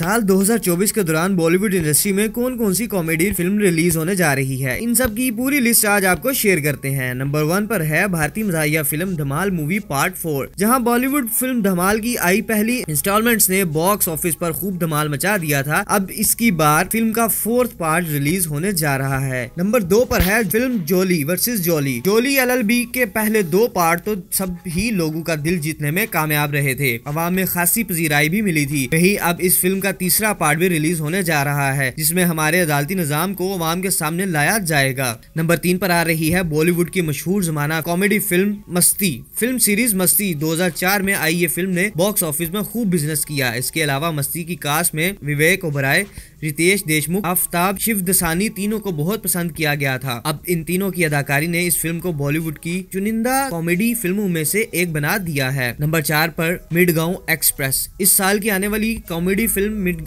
साल 2024 के दौरान बॉलीवुड इंडस्ट्री में कौन कौन सी कॉमेडी फिल्म रिलीज होने जा रही है इन सब की पूरी लिस्ट आज आपको शेयर करते हैं नंबर वन पर है भारतीय मजाहिया film Dhamaal movie part four जहाँ बॉलीवुड फिल्म धमाल की आई पहली इंस्टॉलमेंट ने बॉक्स ऑफिस पर खूब धमाल मचा दिया था अब इसकी बार फिल्म का फोर्थ पार्ट रिलीज होने जा रहा है नंबर दो पर है film Jolly versus Jolly Jolly L के पहले दो पार्ट तो सब ही लोगों का दिल जीतने में कामयाब रहे थे अवाम में खासी पजीराई भी मिली थी वही अब इस फिल्म का का तीसरा पार्ट भी रिलीज होने जा रहा है जिसमे हमारे अदालती निजाम को आवाम के सामने लाया जाएगा नंबर तीन पर आ रही है बॉलीवुड की मशहूर जमाना comedy film Masti film series Masti 2004 में आई ये फिल्म ने बॉक्स ऑफिस में खूब बिजनेस किया इसके अलावा मस्ती की कास्ट में विवेक ओबराय रितेश देशमुख आफ्ताब शिव दसानी तीनों को बहुत पसंद किया गया था अब इन तीनों की अदाकारी ने इस फिल्म को बॉलीवुड की चुनिंदा कॉमेडी फिल्मों में से एक बना दिया है नंबर चार पर मिड एक्सप्रेस इस साल की आने वाली कॉमेडी फिल्म मिड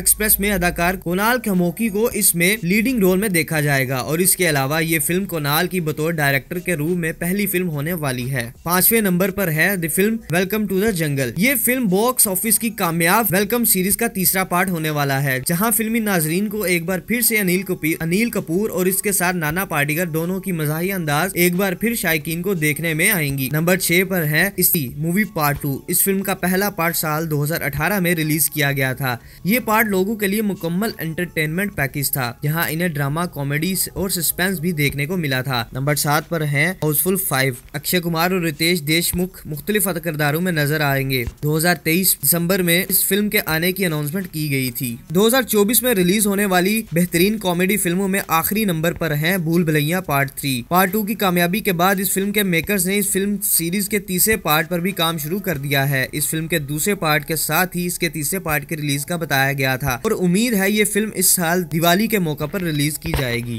एक्सप्रेस में अदाकार कोनाल खमोकी को इसमें लीडिंग रोल में देखा जाएगा और इसके अलावा ये फिल्म कोनाल की बतौर डायरेक्टर के रूप में पहली फिल्म होने वाली है पांचवे नंबर पर है the film welcome to the jungle ये फिल्म बॉक्स ऑफिस की कामयाब वेलकम सीरीज का तीसरा पार्ट होने वाला है जहाँ फिल्मी नाजरीन को एक बार फिर से अनिल कपूर अनिल कपूर और इसके साथ नाना पाटीगर दोनों की मजाही अंदाज एक बार फिर शायकीन को देखने में आएंगी नंबर छह पर है इसी मूवी पार्ट टू इस फिल्म का पहला पार्ट साल 2018 में रिलीज किया गया था ये पार्ट लोगों के लिए मुकम्मल एंटरटेनमेंट पैकेज था यहाँ इन्हें ड्रामा कॉमेडी और सस्पेंस भी देखने को मिला था नंबर सात पर है हाउसफुल फाइव अक्षय कुमार और रितेश देशमुख मुख्तलिफ अदकरदारों में नजर आएंगे दो दिसंबर में इस फिल्म के आने की अनाउंसमेंट की गई थी दो 2024 में रिलीज होने वाली बेहतरीन कॉमेडी फिल्मों में आखिरी नंबर पर है Bhool Bhulaiyaa part three part two की कामयाबी के बाद इस फिल्म के मेकर्स ने इस फिल्म सीरीज के तीसरे पार्ट पर भी काम शुरू कर दिया है इस फिल्म के दूसरे पार्ट के साथ ही इसके तीसरे पार्ट के रिलीज का बताया गया था और उम्मीद है ये फिल्म इस साल दिवाली के मौका पर रिलीज की जाएगी